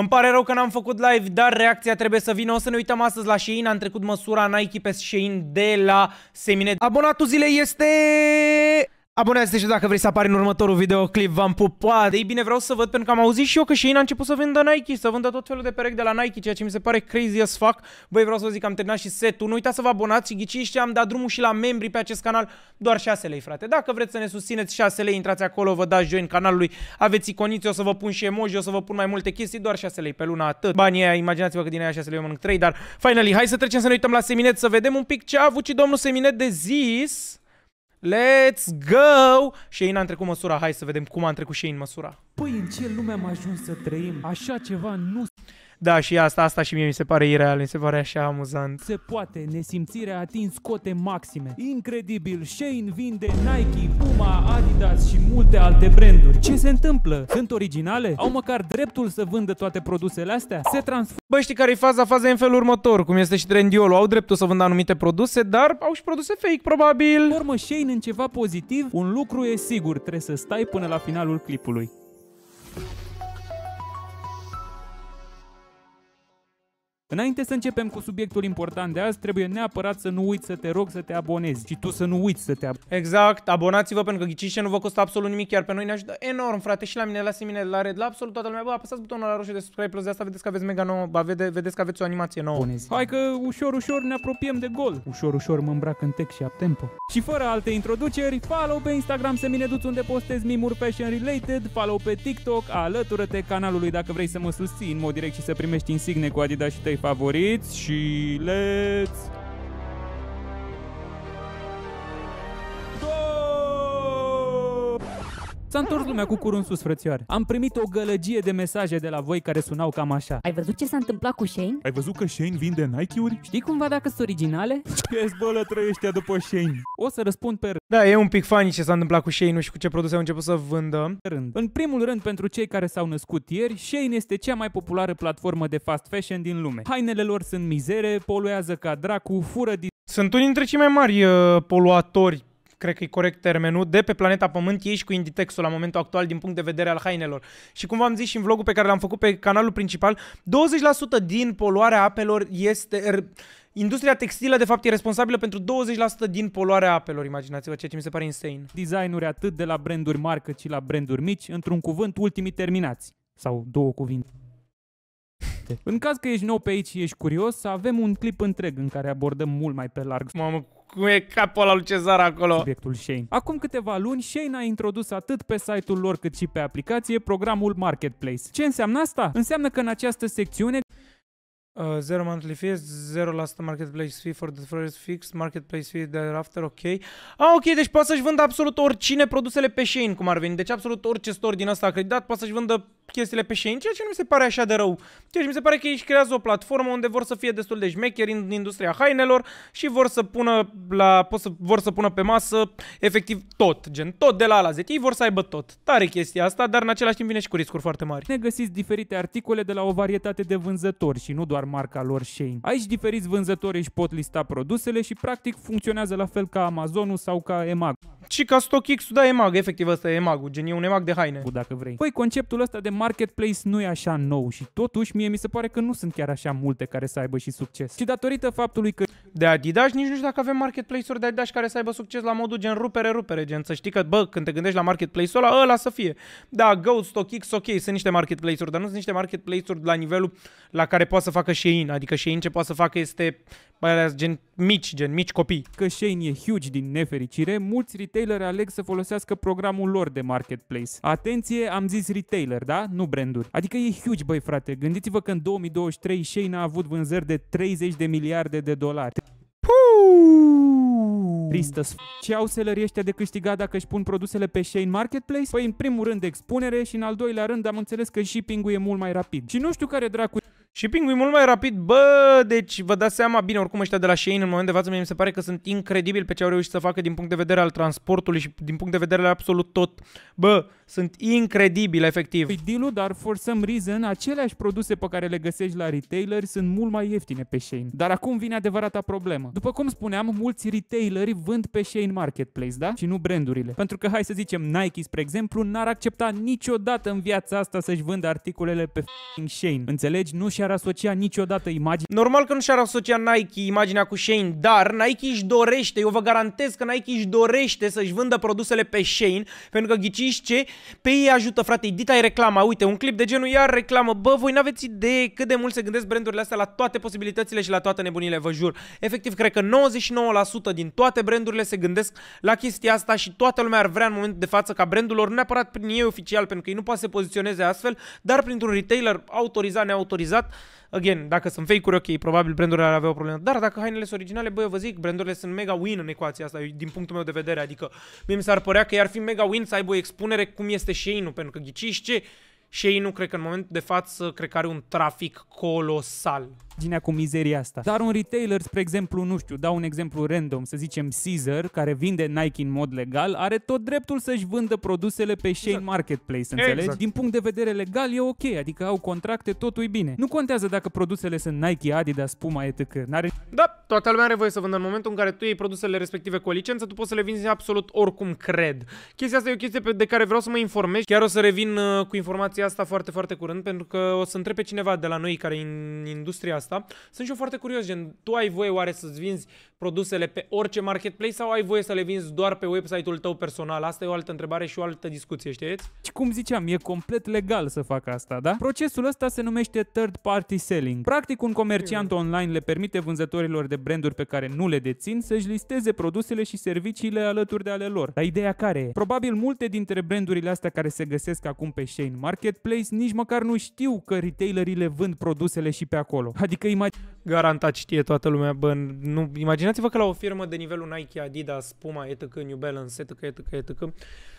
Îmi pare rău că n-am făcut live, dar reacția trebuie să vină. O să ne uităm astăzi la Shein. Am trecut măsura Nike pe Shein de la Semine. Abonatul zilei este... Abonează-te și dacă vrei să apari în următorul videoclip, v-am pupat! Ei bine, vreau să văd, pentru că am auzit și eu că ei a început să vândă Nike, să vândă tot felul de perechi de la Nike, ceea ce mi se pare crazy as fuck. Băi, vreau să vă zic că am terminat și setul, nu uitați să vă abonați și ghiciți am dat drumul și la membrii pe acest canal, doar 6 lei, frate. Dacă vreți să ne susțineți 6 lei, intrați acolo, vă dați join canalului, aveți iconițe, o să vă pun și emoji, o să vă pun mai multe chestii, doar 6 lei pe lună, atât. Banii aia, imaginați-vă că din aia 6 lei eu mănânc 3, dar finally, hai să trecem să ne uităm la Seminet, să vedem un pic ce a avut și domnul Seminet de zis. Let's go! Shane a trecut măsura. Hai să vedem cum a trecut Shane măsura. Păi, în ce lume am ajuns să trăim? Așa ceva nu... Da, și asta, asta și mie mi se pare ireal, mi se pare așa amuzant. Se poate, nesimțirea a atins cote maxime. Incredibil, Shane vinde Nike, Puma, Adidas și multe alte branduri. Ce se întâmplă? Sunt originale? Au măcar dreptul să vândă toate produsele astea? Se transformă Bă, știi care e faza? Faza e în felul următor, cum este și Trendyol Au dreptul să vândă anumite produse, dar au și produse fake, probabil. Formă Shane în ceva pozitiv? Un lucru e sigur, trebuie să stai până la finalul clipului. Înainte să începem cu subiectul important de azi, trebuie neapărat să nu uiți să te rog să te abonezi și tu să nu uiți să te ab- Exact, abonați-vă pentru că ghiciște nu vă costă absolut nimic, iar pe noi ne ajută enorm, frate, și la mine, la mine, la Red, la absolut toată lumea. Bă, apăsați butonul la roșu de subscribe plus de asta, vedeți că aveți mega nouă, ba, vede, vedeți că aveți o animație nouă. Abonezi. Hai că ușor, ușor ne apropiem de gol. Ușor, ușor mă îmbrac în tech și ap tempo. Și fără alte introduceri, follow pe Instagram mine duți unde postez mimuri fashion related, follow pe TikTok, alătură-te canalului dacă vrei să mă susții în mod direct și să primești insigne cu Adidas și tăi favoriți și let's S-a întors lumea cu curul în sus, frățioare. Am primit o gălăgie de mesaje de la voi care sunau cam așa. Ai văzut ce s-a întâmplat cu Shane? Ai văzut că Shane vinde Nike-uri? Știi cumva dacă sunt originale? Ce zbolă trăiește după Shane? O să răspund pe rând. Da, e un pic funny ce s-a întâmplat cu Shane și cu ce produse au început să vândă. Rând. În primul rând, pentru cei care s-au născut ieri, Shane este cea mai populară platformă de fast fashion din lume. Hainele lor sunt mizere, poluează ca dracu, fură din... Sunt unii dintre cei mai mari uh, poluatori cred că e corect termenul, de pe planeta Pământ, ieși cu Inditexul la momentul actual din punct de vedere al hainelor. Și cum v-am zis și în vlogul pe care l-am făcut pe canalul principal, 20% din poluarea apelor este... Industria textilă, de fapt, e responsabilă pentru 20% din poluarea apelor, imaginați-vă, ceea ce mi se pare insane. Designuri atât de la branduri mari cât și la branduri mici, într-un cuvânt, ultimii terminați. Sau două cuvinte poveste. În caz că ești nou pe aici și ești curios, avem un clip întreg în care abordăm mult mai pe larg. Mamă, cum e capul ăla lui Cezar acolo? Subiectul Shane. Acum câteva luni, Shane a introdus atât pe site-ul lor cât și pe aplicație programul Marketplace. Ce înseamnă asta? Înseamnă că în această secțiune Uh, zero monthly fees, 0% marketplace fee for the first fix, marketplace fee thereafter, ok. Ah, ok, deci poate să-și vândă absolut oricine produsele pe Shein, cum ar veni. Deci absolut orice store din asta acreditat poate să-și vândă chestiile pe Shein, ceea ce nu mi se pare așa de rău. Ceea deci ce mi se pare că ei își creează o platformă unde vor să fie destul de șmecheri în industria hainelor și vor să pună la, pot să, vor să pună pe masă efectiv tot, gen tot de la la Z. Ei vor să aibă tot. Tare chestia asta, dar în același timp vine și cu riscuri foarte mari. Ne găsiți diferite articole de la o varietate de vânzători și nu doar marca lor Shane. Aici diferiți vânzători își pot lista produsele și practic funcționează la fel ca Amazonul sau ca EMAG. Și ca ul da, EMAG, efectiv ăsta e EMAG, gen e un EMAG de haine. Cu dacă vrei. Păi conceptul ăsta de marketplace nu e așa nou și totuși mie mi se pare că nu sunt chiar așa multe care să aibă și succes. Și datorită faptului că... De Adidas nici nu știu dacă avem marketplace-uri de Adidas care să aibă succes la modul gen rupere, rupere, gen să știi că, bă, când te gândești la marketplace-ul ăla, ăla să fie. Da, Go, stock ok, sunt niște marketplace-uri, dar nu sunt niște marketplace-uri la nivelul la care poate să facă Shein. Adică Shein ce poate să facă este mai ales gen mici, gen mici copii. Că Shane e huge din nefericire, mulți retaileri aleg să folosească programul lor de marketplace. Atenție, am zis retailer, da? Nu branduri. Adică e huge, băi frate. Gândiți-vă că în 2023 Shane a avut vânzări de 30 de miliarde de dolari. Tristă Ce au sellerii ăștia de câștigat dacă își pun produsele pe Shane Marketplace? Păi în primul rând expunere și în al doilea rând am înțeles că shipping-ul e mult mai rapid. Și nu știu care dracu Shipping-ul e mult mai rapid. Bă, deci vă dați seama, bine, oricum ăștia de la Shein în moment de față, mie mi se pare că sunt incredibil pe ce au reușit să facă din punct de vedere al transportului și din punct de vedere absolut tot. Bă, sunt incredibil, efectiv. Păi deal dar for some reason, aceleași produse pe care le găsești la retaileri sunt mult mai ieftine pe Shein. Dar acum vine adevărata problemă. După cum spuneam, mulți retaileri vând pe Shein Marketplace, da? Și nu brandurile. Pentru că, hai să zicem, Nike, spre exemplu, n-ar accepta niciodată în viața asta să-și vândă articolele pe Shein. Înțelegi? Nu și și-ar asocia niciodată imaginea. Normal că nu și-ar asocia Nike imaginea cu Shane, dar Nike își dorește, eu vă garantez că Nike își dorește să-și vândă produsele pe Shane, pentru că ghiciți ce? Pe ei ajută, frate, dita e reclama, uite, un clip de genul iar reclamă, bă, voi n-aveți idee cât de mult se gândesc brandurile astea la toate posibilitățile și la toate nebunile, vă jur. Efectiv, cred că 99% din toate brandurile se gândesc la chestia asta și toată lumea ar vrea în momentul de față ca brandul lor, nu neapărat prin ei oficial, pentru că ei nu poate să se poziționeze astfel, dar printr-un retailer autorizat, neautorizat, Again, dacă sunt fake-uri, ok, probabil brandurile ar avea o problemă. Dar dacă hainele sunt originale, băi, eu vă zic, brandurile sunt mega win în ecuația asta, din punctul meu de vedere. Adică, mie mi s-ar părea că i-ar fi mega win să aibă o expunere cum este Shane-ul, pentru că ghiciți ce? și ei nu cred că în momentul de față cred că are un trafic colosal. Ginea cu mizeria asta. Dar un retailer, spre exemplu, nu știu, dau un exemplu random, să zicem Caesar, care vinde Nike în mod legal, are tot dreptul să-și vândă produsele pe Shane exact. Marketplace, înțelegi? Exact. Din punct de vedere legal e ok, adică au contracte, totul e bine. Nu contează dacă produsele sunt Nike, Adidas, Puma, etc. N-are... Da, toată lumea are voie să vândă în momentul în care tu iei produsele respective cu o licență, tu poți să le vinzi absolut oricum cred. Chestia asta e o chestie pe de care vreau să mă informez, chiar o să revin uh, cu informații chestia asta foarte, foarte curând, pentru că o să întrebe cineva de la noi care e în industria asta. Sunt și eu foarte curios, gen, tu ai voie oare să-ți vinzi produsele pe orice marketplace sau ai voie să le vinzi doar pe website-ul tău personal? Asta e o altă întrebare și o altă discuție, știți? Și cum ziceam, e complet legal să fac asta, da? Procesul ăsta se numește third party selling. Practic, un comerciant online le permite vânzătorilor de branduri pe care nu le dețin să-și listeze produsele și serviciile alături de ale lor. Dar ideea care e? Probabil multe dintre brandurile astea care se găsesc acum pe Shane Market marketplace nici măcar nu știu că retailerile vând produsele și pe acolo. Adică imagine... Garantat știe toată lumea, bă, nu... Imaginați-vă că la o firmă de nivelul Nike, Adidas, Puma, etc, New Balance, etc, etc, etc,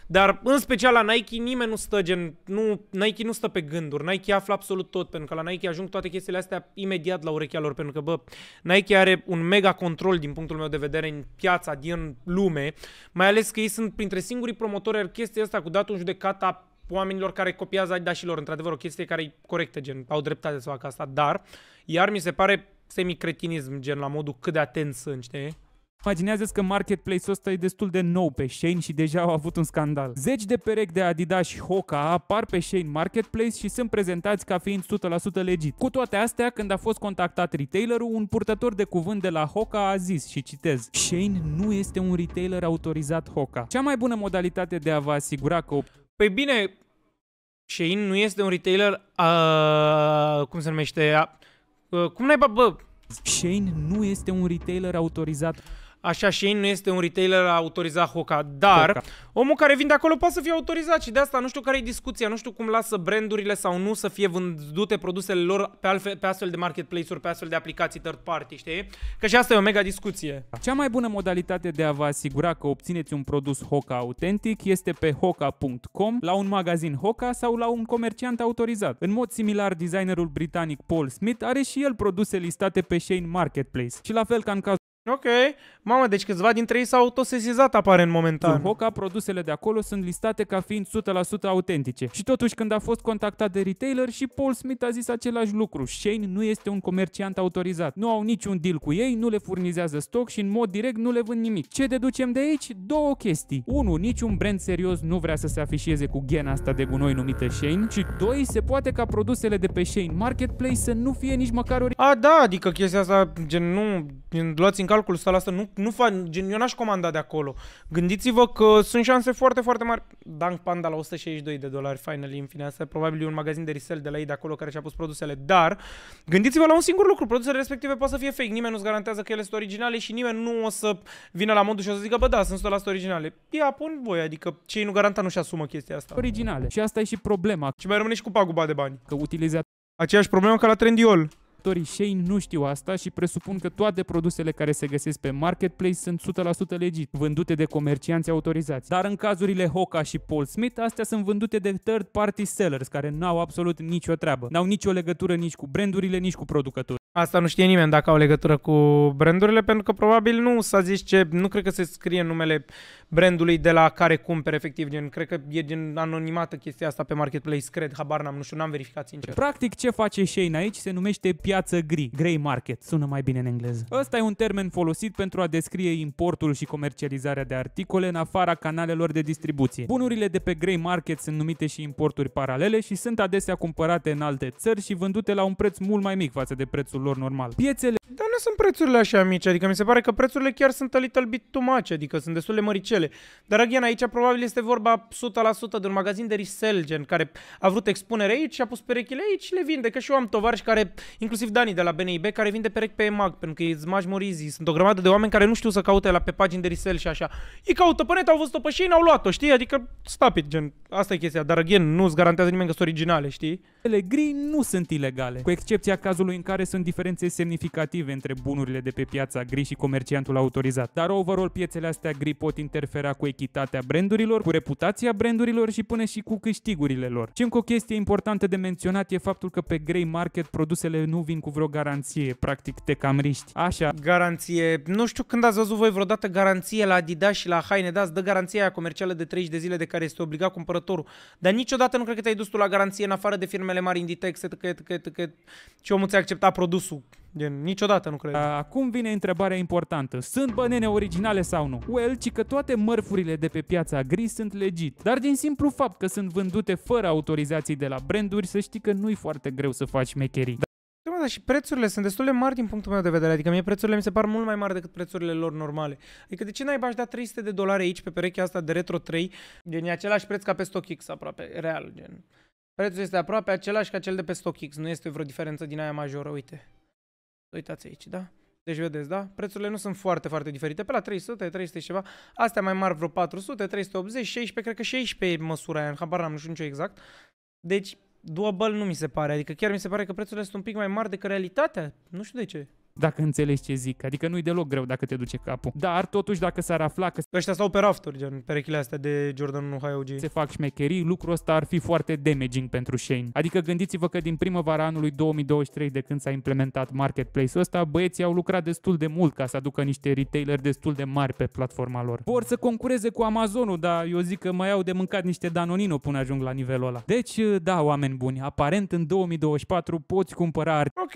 dar în special la Nike nimeni nu stă gen, nu, Nike nu stă pe gânduri, Nike află absolut tot, pentru că la Nike ajung toate chestiile astea imediat la urechea lor, pentru că bă, Nike are un mega control din punctul meu de vedere în piața din lume, mai ales că ei sunt printre singurii promotori, al chestii asta cu datul în judecata oamenilor care copiază Adidas și lor. Într-adevăr, o chestie care e corectă, gen, au dreptate să facă asta, dar iar mi se pare semicretinism, gen, la modul cât de atent sunt, știi? imaginează că marketplace-ul ăsta e destul de nou pe Shane și deja au avut un scandal. Zeci de perechi de Adidas și Hoka apar pe Shane Marketplace și sunt prezentați ca fiind 100% legit. Cu toate astea, când a fost contactat retailerul, un purtător de cuvânt de la Hoka a zis și citez Shane nu este un retailer autorizat Hoka. Cea mai bună modalitate de a vă asigura că Păi bine, Shein nu este un retailer, uh, cum se numește, uh, cum naiba, bă? Shein nu este un retailer autorizat. Așa, Shane nu este un retailer autorizat Hoka, dar Hoka. omul care vinde acolo poate să fie autorizat și de asta nu știu care e discuția, nu știu cum lasă brandurile sau nu să fie vândute produsele lor pe, altfel, pe astfel de marketplace-uri, pe astfel de aplicații third party, știi? Că și asta e o mega discuție. Cea mai bună modalitate de a vă asigura că obțineți un produs Hoka autentic este pe hoka.com, la un magazin Hoka sau la un comerciant autorizat. În mod similar, designerul britanic Paul Smith are și el produse listate pe Shane Marketplace și la fel ca în cazul Ok. Mamă, deci câțiva dintre ei s-au autosesizat apare în momentan. Da, în Hoca, produsele de acolo sunt listate ca fiind 100% autentice. Și totuși, când a fost contactat de retailer, și Paul Smith a zis același lucru. Shane nu este un comerciant autorizat. Nu au niciun deal cu ei, nu le furnizează stoc și în mod direct nu le vând nimic. Ce deducem de aici? Două chestii. 1. Niciun brand serios nu vrea să se afișeze cu gena asta de gunoi numită Shane. Și 2. Se poate ca produsele de pe Shane Marketplace să nu fie nici măcar ori... A, da, adică chestia asta, gen, nu, gen, luați în calcul 100%, nu, nu fac, gen, eu n-aș comanda de acolo. Gândiți-vă că sunt șanse foarte, foarte mari. Dunk Panda la 162 de dolari, finally, în fine, asta e probabil un magazin de resell de la ei de acolo care și-a pus produsele, dar gândiți-vă la un singur lucru, produsele respective pot să fie fake, nimeni nu-ți garantează că ele sunt originale și nimeni nu o să vină la modul și o să zică, bă, da, sunt 100% originale. Ia, pun voi, adică cei nu garanta nu-și asumă chestia asta. Originale. Și asta e și problema. Și mai rămâne și cu paguba de bani. Că utilizează. aceeași problemă ca la Trendiol receptorii Shane nu știu asta și presupun că toate produsele care se găsesc pe marketplace sunt 100% legit, vândute de comercianți autorizați. Dar în cazurile Hoka și Paul Smith, astea sunt vândute de third party sellers care n-au absolut nicio treabă. N-au nicio legătură nici cu brandurile, nici cu producătorii. Asta nu știe nimeni dacă au legătură cu brandurile, pentru că probabil nu s-a zis ce, nu cred că se scrie numele brandului de la care cumperi efectiv, gen, cred că e din anonimată chestia asta pe marketplace, cred, habar n-am, nu știu, n-am verificat sincer. Practic ce face Shane aici se numește piață gri, grey market, sună mai bine în engleză. Ăsta e un termen folosit pentru a descrie importul și comercializarea de articole în afara canalelor de distribuție. Bunurile de pe grey market sunt numite și importuri paralele și sunt adesea cumpărate în alte țări și vândute la un preț mult mai mic față de prețul prețul lor normal. Piețele dar nu sunt prețurile așa mici, adică mi se pare că prețurile chiar sunt a little bit too much, adică sunt destul de măricele. Dar, again, aici probabil este vorba 100% de un magazin de resell, gen, care a vrut expunere aici și a pus perechile aici și le vinde. Că și eu am tovarși care, inclusiv Dani de la BNIB, care vinde perechi pe EMAG, pentru că e Smash Morizi. Sunt o grămadă de oameni care nu știu să caute la pe pagini de resell și așa. Ei caută pe net, au văzut-o pe și au luat-o, știi? Adică, stop it, gen, asta e chestia. Dar, again, nu-ți garantează nimeni că sunt originale, știi? Cele gri nu sunt ilegale, cu excepția cazului în care sunt diferențe semnificative între bunurile de pe piața gri și comerciantul autorizat. Dar overall piețele astea gri pot interfera cu echitatea brandurilor, cu reputația brandurilor și până și cu câștigurile lor. Și încă o chestie importantă de menționat e faptul că pe grey market produsele nu vin cu vreo garanție, practic te cam riști. Așa. Garanție. Nu știu când ați văzut voi vreodată garanție la Adidas și la haine, H&M. da, îți dă garanția comercială de 30 de zile de care este obligat cumpărătorul. Dar niciodată nu cred că te-ai dus tu la garanție în afară de firme firmele mari, Inditex, etc., etc., etc. Și omul ți-a acceptat produsul. Gen, niciodată nu cred. Acum vine întrebarea importantă. Sunt bănene originale sau nu? Well, ci că toate mărfurile de pe piața gri sunt legit. Dar din simplu fapt că sunt vândute fără autorizații de la branduri, să știi că nu-i foarte greu să faci mecherii. Da, da dar și prețurile sunt destul de mari din punctul meu de vedere. Adică mie prețurile mi se par mult mai mari decât prețurile lor normale. Adică de ce n-ai bași da 300 de dolari aici pe perechea asta de Retro 3? Gen, e același preț ca pe StockX aproape, real, gen. Prețul este aproape același ca cel de pe StockX. Nu este vreo diferență din aia majoră, uite. Uitați aici, da? Deci vedeți, da? Prețurile nu sunt foarte, foarte diferite. Pe la 300, 300 și ceva. Astea mai mari vreo 400, 380, 16, cred că 16 e măsura aia. În habar n-am, nu știu nicio exact. Deci, doable nu mi se pare. Adică chiar mi se pare că prețurile sunt un pic mai mari decât realitatea. Nu știu de ce dacă înțelegi ce zic. Adică nu-i deloc greu dacă te duce capul. Dar totuși dacă s-ar afla că ăștia stau pe rafturi, gen perechile astea de Jordan 1 High OG. Se fac șmecherii, lucrul ăsta ar fi foarte damaging pentru Shane. Adică gândiți-vă că din primăvara anului 2023 de când s-a implementat marketplace-ul ăsta, băieții au lucrat destul de mult ca să aducă niște retailer destul de mari pe platforma lor. Vor să concureze cu Amazonul, dar eu zic că mai au de mâncat niște Danonino până ajung la nivelul ăla. Deci, da, oameni buni, aparent în 2024 poți cumpăra... Ok,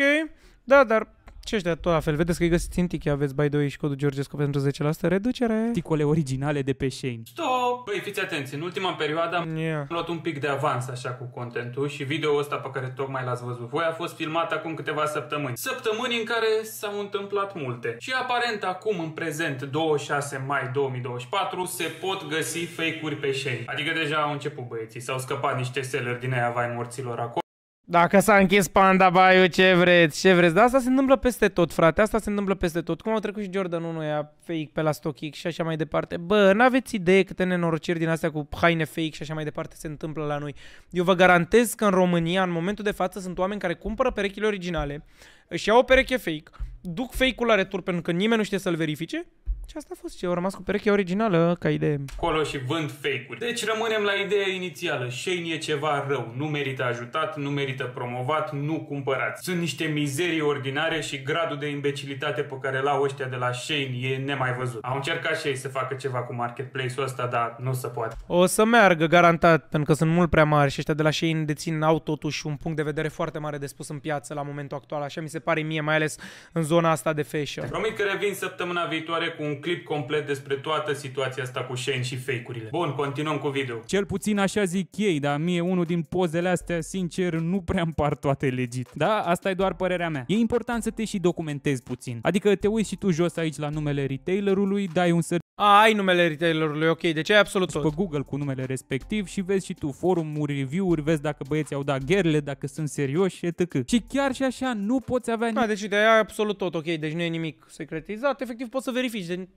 da, dar ce tot la fel, vedeți că îi găsiți în Tiki, aveți by the way și codul Georgescu pentru 10% reducere. Ticole originale de pe Shane. Stop! Băi, fiți atenți, în ultima perioadă am yeah. luat un pic de avans așa cu contentul și video ăsta pe care tocmai l-ați văzut voi a fost filmat acum câteva săptămâni. Săptămâni în care s-au întâmplat multe. Și aparent acum, în prezent, 26 mai 2024, se pot găsi fake-uri pe Shane. Adică deja au început băieții, s-au scăpat niște seller din aia vai morților acolo dacă s-a închis panda baiu, ce vreți, ce vreți. Dar asta se întâmplă peste tot, frate, asta se întâmplă peste tot. Cum au trecut și Jordan 1 ea fake pe la StockX și așa mai departe. Bă, n-aveți idee câte nenorociri din astea cu haine fake și așa mai departe se întâmplă la noi. Eu vă garantez că în România, în momentul de față, sunt oameni care cumpără perechile originale, își iau o pereche fake, duc fake-ul la retur pentru că nimeni nu știe să-l verifice și asta a fost ce au rămas cu perechea originală ca idee. Colo și vând fake-uri. Deci rămânem la ideea inițială. Shane e ceva rău. Nu merită ajutat, nu merită promovat, nu cumpărați. Sunt niște mizerii ordinare și gradul de imbecilitate pe care l-au ăștia de la Shane e nemai văzut. Au încercat și ei să facă ceva cu marketplace-ul ăsta, dar nu se poate. O să meargă, garantat, pentru că sunt mult prea mari și ăștia de la Shane dețin au totuși un punct de vedere foarte mare de spus în piață la momentul actual. Așa mi se pare mie, mai ales în zona asta de fashion. Promit că revin săptămâna viitoare cu un un clip complet despre toată situația asta cu Shane și fake-urile. Bun, continuăm cu video. Cel puțin așa zic ei, dar mie unul din pozele astea, sincer, nu prea îmi par toate legit. Da, asta e doar părerea mea. E important să te și documentezi puțin. Adică te uiți și tu jos aici la numele retailerului, dai un search a, ai numele retailerului, ok, deci ai absolut tot. Pe Google cu numele respectiv și vezi și tu forumuri, review-uri, vezi dacă băieții au dat gherle, dacă sunt serioși, etc. Și chiar și așa nu poți avea nimic. Da, deci de ai absolut tot, ok, deci nu e nimic secretizat, efectiv poți să verifici. de...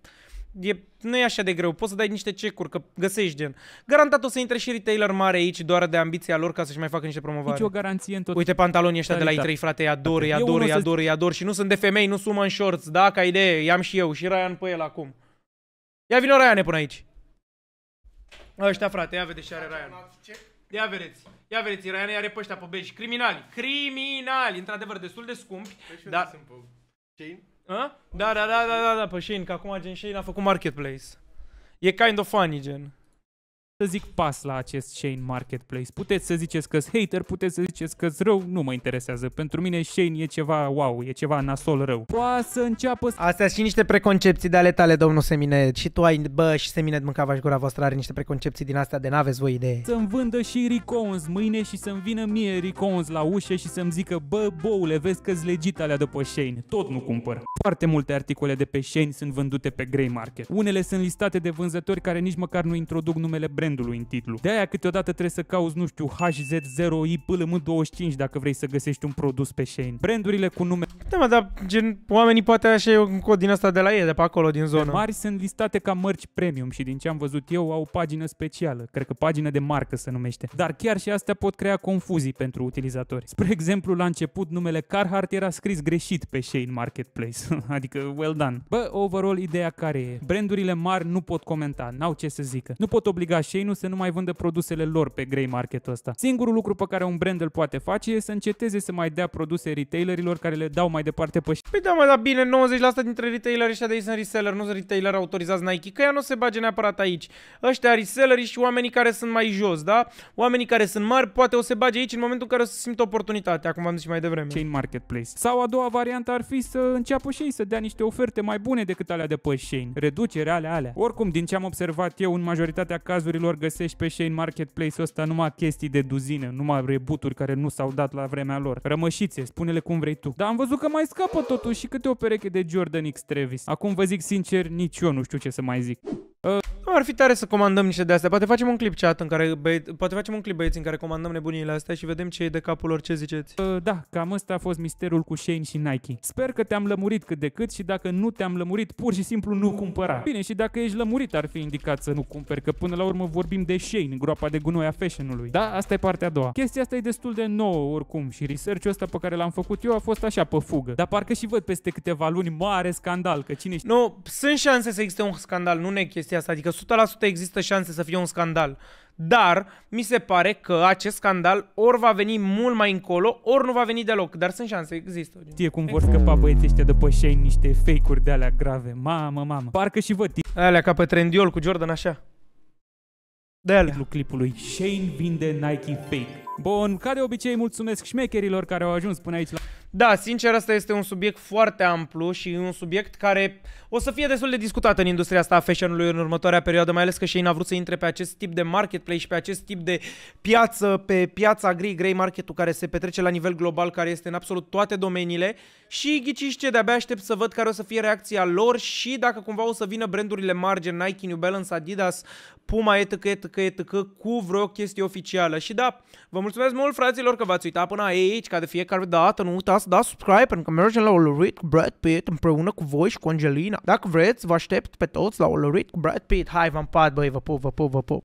e, nu e așa de greu, poți să dai niște cecuri, că găsești gen. Garantat o să intre și retailer mare aici doar de ambiția lor ca să-și mai facă niște promovare. Nici o garanție în tot. Uite pantalonii ăștia de la i3, frate, îi ador, îi ador, îi ador, îi ador și nu sunt de femei, nu sumă în shorts, da, ca idee, i-am și eu și Ryan pe el acum. Ia vino Raiane până aici. Ăștia, frate, ia vedeți ce are Raiane. Ia vedeți. Ia vedeți, Raiane are pe ăștia pe bej. Criminali. Criminali. Într-adevăr, destul de scumpi. Păi dar... sunt pe Shane? Da, da, da, da, da, da, pe Shane, că acum gen Shane a făcut marketplace. E kind of funny, gen să zic pas la acest Shane Marketplace. Puteți să ziceți că-s hater, puteți să ziceți că-s rău, nu mă interesează. Pentru mine Shane e ceva wow, e ceva nasol rău. Poate să înceapă... Astea și niște preconcepții de ale tale, domnul Seminet. Și tu ai, bă, și Seminet mâncava și gura voastră are niște preconcepții din astea de n-aveți voi idee. Să-mi vândă și Ricons mâine și să-mi vină mie Ricons la ușă și să-mi zică, bă, boule, vezi că-s legit alea după Shane. Tot nu cumpăr. Foarte multe articole de pe Shane sunt vândute pe grey market. Unele sunt listate de vânzători care nici măcar nu introduc numele brand brandului în titlu. De aia câteodată trebuie să cauți, nu știu, HZ0I până 25 dacă vrei să găsești un produs pe Shane. Brandurile cu nume... Da, mă, dar gen, oamenii poate așa un cod din asta de la ei, de pe acolo, din zonă. mari sunt listate ca mărci premium și din ce am văzut eu au o pagină specială. Cred că pagină de marcă se numește. Dar chiar și astea pot crea confuzii pentru utilizatori. Spre exemplu, la început numele Carhartt era scris greșit pe Shane Marketplace. adică, well done. Bă, overall, ideea care e? Brandurile mari nu pot comenta, n-au ce să zică. Nu pot obliga Shane ei nu să nu mai vândă produsele lor pe grey marketul ăsta. Singurul lucru pe care un brand îl poate face e să înceteze să mai dea produse retailerilor care le dau mai departe pe Păi da, mă, dar bine, 90% dintre retaileri ăștia de aici sunt reseller, nu sunt retailer autorizați Nike, că ea nu se bage neapărat aici. Ăștia reselleri și oamenii care sunt mai jos, da? Oamenii care sunt mari, poate o se bage aici în momentul în care o să simt oportunitatea, cum am zis și mai devreme. Chain marketplace. Sau a doua variantă ar fi să înceapă și ei să dea niște oferte mai bune decât alea de pe Shane. Reducere alea alea. Oricum, din ce am observat eu, în majoritatea cazurilor ori găsești pe Shane marketplace ăsta numai chestii de duzine, numai rebuturi care nu s-au dat la vremea lor. Rămășițe, spune-le cum vrei tu. Dar am văzut că mai scapă totuși și câte o pereche de Jordan X Travis. Acum vă zic sincer, nici eu nu știu ce să mai zic. Uh. Ar fi tare să comandăm niște de astea. Poate facem un clip chat în care băie... poate facem un clip băieți în care comandăm nebunile astea și vedem ce e de capul lor, ce ziceți. Uh, da, cam ăsta a fost misterul cu Shane și Nike. Sper că te-am lămurit cât de cât și dacă nu te-am lămurit, pur și simplu nu cumpăra. Bine, și dacă ești lămurit ar fi indicat să nu cumperi, că până la urmă vorbim de Shane, groapa de gunoi a fashionului. Da, asta e partea a doua. Chestia asta e destul de nouă oricum și research-ul ăsta pe care l-am făcut eu a fost așa pe fugă. Dar parcă și văd peste câteva luni mare scandal, că cine știe. Nu, no, sunt șanse să existe un scandal, nu ne chestia asta, adică 100% există șanse să fie un scandal. Dar mi se pare că acest scandal ori va veni mult mai încolo, ori nu va veni deloc. Dar sunt șanse, există. Știe cum vor scăpa băieții ăștia de pășei niște fake-uri de alea grave. Mamă, mamă. Parcă și văd. Alea ca pe trendiol cu Jordan, așa. De alea. clipului. Shane vinde Nike fake. Bun, ca de obicei, mulțumesc șmecherilor care au ajuns până aici la... Da, sincer, asta este un subiect foarte amplu și un subiect care o să fie destul de discutat în industria asta a fashion-ului în următoarea perioadă, mai ales că Shane a vrut să intre pe acest tip de marketplace și pe acest tip de piață, pe piața gri, grey market-ul care se petrece la nivel global, care este în absolut toate domeniile și ghiciți ce, de-abia aștept să văd care o să fie reacția lor și dacă cumva o să vină brandurile margin Nike, New Balance, Adidas, Puma, etc., etc., etc., cu vreo chestie oficială. Și da, vă mulțumesc mult, fraților, că v-ați uitat până aici, ca de fiecare dată, nu uitați uitați, dați subscribe pentru că mergem la Olorit cu Brad Pitt împreună cu voi și cu Angelina. Dacă vreți, vă aștept pe toți la Olorit cu Brad Pitt. Hai, v-am pat, băi, vă pup, vă pup, vă pup.